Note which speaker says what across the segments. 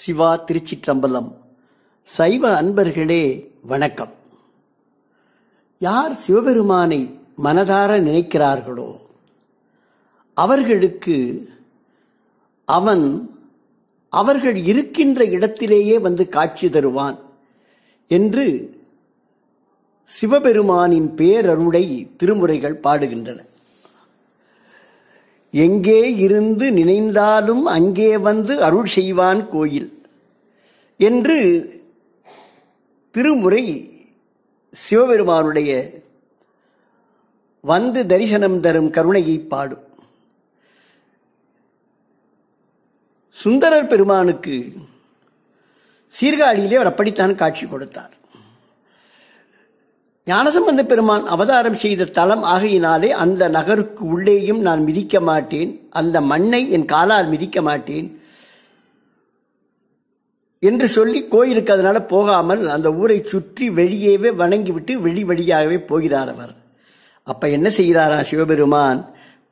Speaker 1: சிவா திருச்சிற்றம்பலம் சைவ அன்பர்களே வணக்கம் யார் சிவபெருமானை மனதார நினைக்கிறார்களோ அவர்களுக்கு அவன் அவர்கள் இருக்கின்ற இடத்திலேயே வந்து காட்சி தருவான் என்று சிவபெருமானின் பேரருளை திருமுறைகள் பாடுகின்றன எங்கே இருந்து நினைந்தாலும் அங்கே வந்து அருள் செய்வான் கோயில் என்று திருமுறை சிவபெருமானுடைய வந்து தரிசனம் தரும் கருணையை பாடும் சுந்தரர் பெருமானுக்கு சீர்காழியிலே அவர் அப்படித்தான் காட்சி கொடுத்தார் ஞானசம்பந்த பெருமான் அவதாரம் செய்த தலம் ஆகையினாலே அந்த நகருக்கு உள்ளேயும் நான் மிதிக்க மாட்டேன் அந்த மண்ணை என் காலால் மிதிக்க மாட்டேன் என்று சொல்லி கோயிலுக்கு அதனால போகாமல் அந்த ஊரை சுற்றி வெளியேவே வணங்கிவிட்டு வெளி வழியாகவே போகிறார் அவர் அப்ப என்ன செய்கிறாரா சிவபெருமான்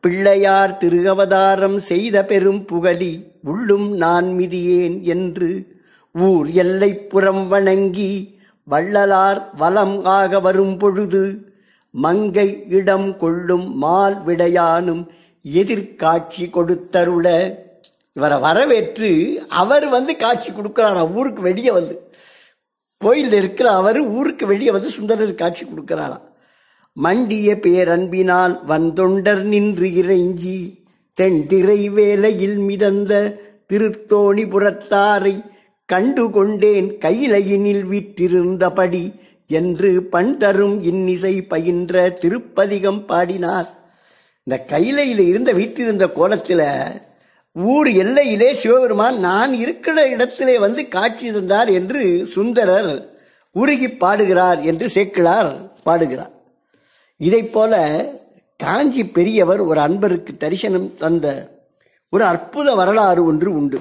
Speaker 1: பிள்ளையார் திரு அவதாரம் செய்த பெரும் புகழி உள்ளும் நான் மிதியேன் என்று ஊர் எல்லைப்புறம் வணங்கி வள்ளலார் வலம் ஆக வரும் பொழுது மங்கை இடம் கொள்ளும் மால் விடையானும் எதிர்காட்சி கொடுத்தருள இவரை வரவேற்று அவர் வந்து காட்சி கொடுக்குறாரா ஊருக்கு வெளியே வந்து கோயிலில் இருக்கிற அவர் ஊருக்கு வெளியே வந்து சுந்தரர் காட்சி கொடுக்குறாராம் மண்டிய பேரன்பினால் வந்தொண்டர் நின்று இறைஞ்சி திரை வேலையில் மிதந்த திருத்தோணிபுரத்தாரை கண்டு கொண்டேன் கையிலையினில் வீற்றிருந்தபடி என்று பண் தரும் இன்னிசை பயின்ற திருப்பதிகம் பாடினார் இந்த கைலையில் இருந்த வீட்டிருந்த கோலத்தில் ஊர் எல்லையிலே சிவபெருமான் நான் இருக்கிற இடத்திலே வந்து காட்சி தந்தார் என்று சுந்தரர் உருகி பாடுகிறார் என்று சேக்கிழார் பாடுகிறார் இதை போல காஞ்சி பெரியவர் ஒரு அன்பருக்கு தரிசனம் தந்த ஒரு அற்புத வரலாறு ஒன்று உண்டு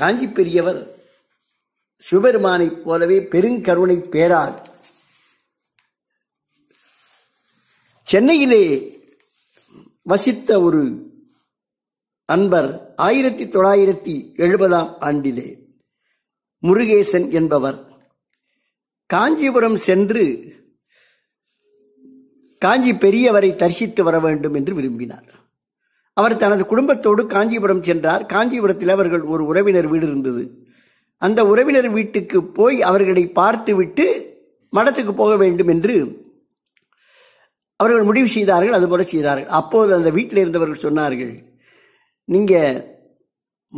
Speaker 1: காஞ்சி பெரியவர் சிவபெருமானைப் போலவே பெருங்கருணை பேரார் சென்னையிலே வசித்த ஒரு அன்பர் ஆயிரத்தி தொள்ளாயிரத்தி எழுபதாம் ஆண்டிலே முருகேசன் என்பவர் காஞ்சிபுரம் சென்று காஞ்சி பெரியவரை தரிசித்து வர வேண்டும் என்று விரும்பினார் அவர் தனது குடும்பத்தோடு காஞ்சிபுரம் சென்றார் காஞ்சிபுரத்தில் அவர்கள் ஒரு உறவினர் வீடு இருந்தது அந்த உறவினர் வீட்டுக்கு போய் அவர்களை பார்த்துவிட்டு மடத்துக்கு போக வேண்டும் என்று அவர்கள் முடிவு செய்தார்கள் அதுபோல செய்தார்கள் அப்போது அந்த வீட்டில் இருந்தவர்கள் சொன்னார்கள் நீங்கள்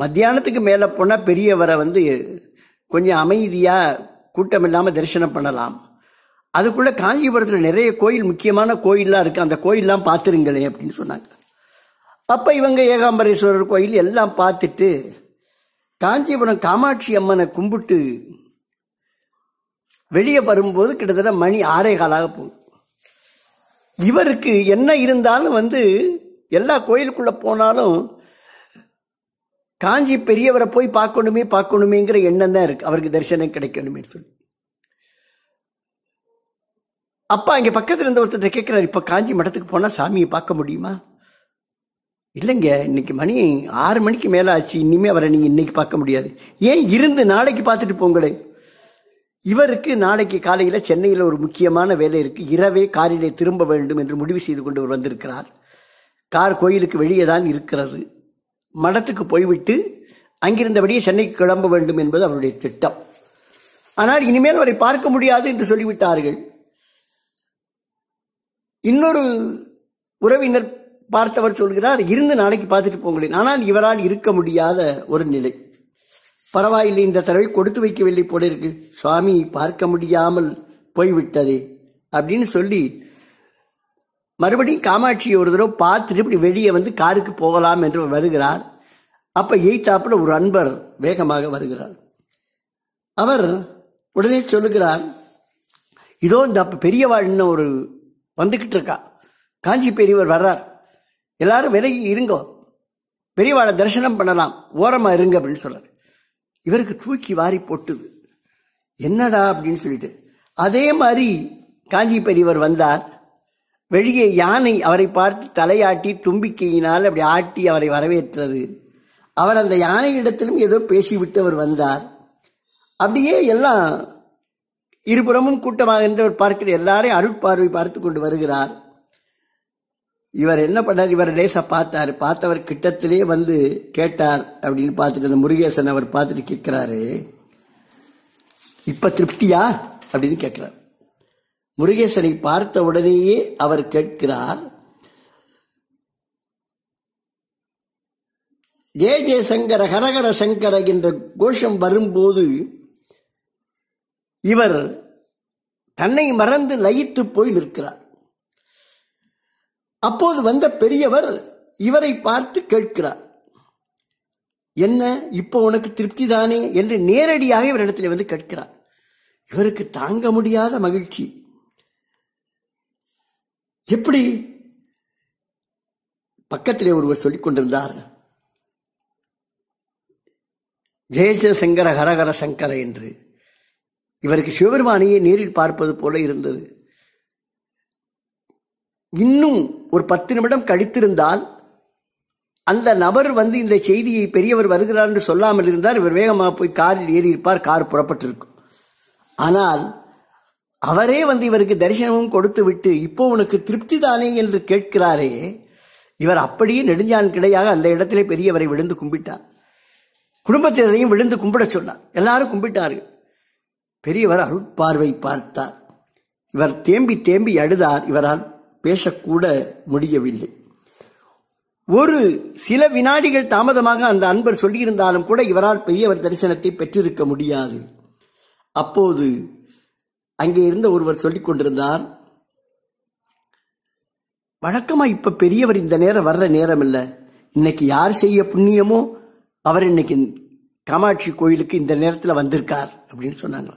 Speaker 1: மத்தியானத்துக்கு மேலே போனால் பெரியவரை வந்து கொஞ்சம் அமைதியாக கூட்டம் இல்லாமல் தரிசனம் பண்ணலாம் அதுக்குள்ளே காஞ்சிபுரத்தில் நிறைய கோயில் முக்கியமான கோயிலெலாம் இருக்குது அந்த கோயிலெலாம் பார்த்துருங்களேன் அப்படின்னு சொன்னாங்க அப்போ இவங்க ஏகாம்பரேஸ்வரர் கோயில் எல்லாம் பார்த்துட்டு காஞ்சிபுரம் காமாட்சி அம்மனை கும்பிட்டு வெளியே வரும்போது கிட்டத்தட்ட மணி ஆறே காலாக போகும் இவருக்கு என்ன இருந்தாலும் வந்து எல்லா கோயிலுக்குள்ளே போனாலும் காஞ்சி பெரியவரை போய் பார்க்கணுமே பார்க்கணுமேங்கிற எண்ணம் தான் இருக்குது அவருக்கு தரிசனம் கிடைக்கணுமே சொல்லி அப்பா இங்கே பக்கத்தில் இருந்த ஒருத்தர் கேட்குறாரு இப்போ காஞ்சி மடத்துக்கு போனால் சாமியை பார்க்க முடியுமா இல்லைங்க இன்னைக்கு மணி ஆறு மணிக்கு மேலே ஆச்சு இனிமே அவரை நீங்கள் இன்னைக்கு பார்க்க முடியாது ஏன் இருந்து நாளைக்கு பார்த்துட்டு போங்களேன் இவருக்கு நாளைக்கு காலையில் சென்னையில் ஒரு முக்கியமான வேலை இருக்குது இரவே காரிலே திரும்ப வேண்டும் என்று முடிவு செய்து கொண்டு வந்திருக்கிறார் கார் கோயிலுக்கு வெளியே தான் இருக்கிறது மடத்துக்கு போய்விட்டு அங்கிருந்தபடியே சென்னைக்கு கிளம்ப வேண்டும் என்பது அவருடைய திட்டம் ஆனால் இனிமேல் அவரை பார்க்க முடியாது என்று சொல்லிவிட்டார்கள் இன்னொரு உறவினர் பார்த்தவர் சொல்கிறார் இருந்து நாளைக்கு பார்த்துட்டு போங்களேன் ஆனால் இவரால் இருக்க முடியாத ஒரு நிலை பரவாயில்லை இந்த தடவை கொடுத்து வைக்கவில்லை போல இருக்கு சுவாமி பார்க்க முடியாமல் போய்விட்டதே அப்படின்னு சொல்லி மறுபடியும் காமாட்சி ஒரு தடவை பார்த்துட்டு இப்படி வெளியே வந்து காருக்கு போகலாம் என்று வருகிறார் அப்போ எய்தாப்புல ஒரு அன்பர் வேகமாக வருகிறார் அவர் உடனே சொல்லுகிறார் இதோ இந்த பெரியவாழ்ன்னு ஒரு வந்துக்கிட்டு இருக்கா காஞ்சி பெரியவர் வர்றார் எல்லாரும் விலகி இருங்கோ பெரியவாளை தரிசனம் பண்ணலாம் ஓரமாக இருங்க அப்படின்னு சொல்கிறார் இவருக்கு தூக்கி வாரி போட்டுது என்னடா அப்படின்னு சொல்லிட்டு அதே மாதிரி காஞ்சி பெரியவர் வந்தார் வெளியே யானை அவரை பார்த்து தலையாட்டி தும்பிக்கையினால் அப்படி ஆட்டி அவரை வரவேற்றது அவர் அந்த யானை இடத்திலும் ஏதோ பேசிவிட்டு அவர் வந்தார் அப்படியே எல்லாம் இருபுறமும் கூட்டமாக என்று அவர் பார்க்கிற எல்லாரையும் அருட்பார்வை பார்த்து கொண்டு வருகிறார் இவர் என்ன பண்ணார் இவர் லேசா பார்த்தாரு பார்த்தவர் கிட்டத்திலே வந்து கேட்டார் அப்படின்னு பார்த்துட்டு அந்த முருகேசன் அவர் பார்த்துட்டு கேட்குறாரு இப்போ திருப்தியா அப்படின்னு கேட்கிறார் முருகேசனை பார்த்த உடனேயே அவர் கேட்கிறார் ஜே ஜே சங்கர ஹரஹர சங்கர என்ற கோஷம் வரும்போது இவர் தன்னை மறந்து லயித்து போய் நிற்கிறார் அப்போது வந்த பெரியவர் இவரை பார்த்து கேட்கிறார் என்ன இப்போ உனக்கு திருப்தி தானே என்று நேரடியாக இவரிடத்தில் வந்து கேட்கிறார் இவருக்கு தாங்க முடியாத மகிழ்ச்சி எப்படி பக்கத்திலே ஒருவர் சொல்லிக் கொண்டிருந்தார் ஜெயஜ சங்கர ஹரஹர சங்கர என்று இவருக்கு சிவபெருமானையே நேரில் பார்ப்பது போல இருந்தது இன்னும் ஒரு பத்து நிமிடம் கழித்திருந்தால் அந்த நபர் வந்து இந்த செய்தியை பெரியவர் வருகிறார் என்று சொல்லாமல் இருந்தால் இவர் வேகமாக போய் காரில் ஏறியிருப்பார் கார் புறப்பட்டிருக்கும் ஆனால் அவரே வந்து இவருக்கு தரிசனமும் கொடுத்து விட்டு இப்போ உனக்கு திருப்தி தானே என்று கேட்கிறாரே இவர் அப்படியே நெடுஞ்சான் கிடையாக அந்த இடத்திலே பெரியவரை விழுந்து கும்பிட்டார் குடும்பத்தினரையும் விழுந்து கும்பிட சொன்னார் எல்லாரும் கும்பிட்டார்கள் பெரியவர் அருட்பார்வை பார்த்தார் இவர் தேம்பி தேம்பி அழுதார் இவரால் பேசக்கூட முடியவில்லை ஒரு சில வினாடிகள் தாமதமாக அந்த அன்பர் சொல்லியிருந்தாலும் கூட இவரால் பெரியவர் தரிசனத்தை பெற்றிருக்க முடியாது அப்போது அங்கே இருந்த ஒருவர் சொல்லிக் கொண்டிருந்தார் வழக்கமா இப்ப பெரியவர் இந்த நேரம் வர்ற நேரம் இல்லை இன்னைக்கு யார் செய்ய புண்ணியமோ அவர் இன்னைக்கு காமாட்சி கோயிலுக்கு இந்த நேரத்தில் வந்திருக்கார் அப்படின்னு சொன்னாங்க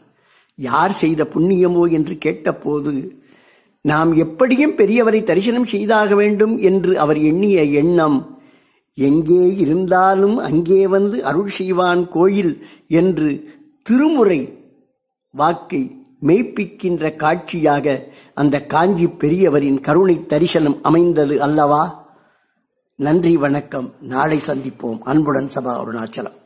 Speaker 1: யார் செய்த புண்ணியமோ என்று கேட்டபோது நாம் எப்படியும் பெரியவரை தரிசனம் செய்தாக வேண்டும் என்று அவர் எண்ணிய எண்ணம் எங்கே இருந்தாலும் அங்கே வந்து அருள் செய்வான் கோயில் என்று திருமுறை வாக்கை மெய்ப்பிக்கின்ற காட்சியாக அந்த காஞ்சி பெரியவரின் கருணை தரிசனம் அமைந்தது அல்லவா நன்றி வணக்கம் நாளை சந்திப்போம் அன்புடன் சபா அருணாச்சலம்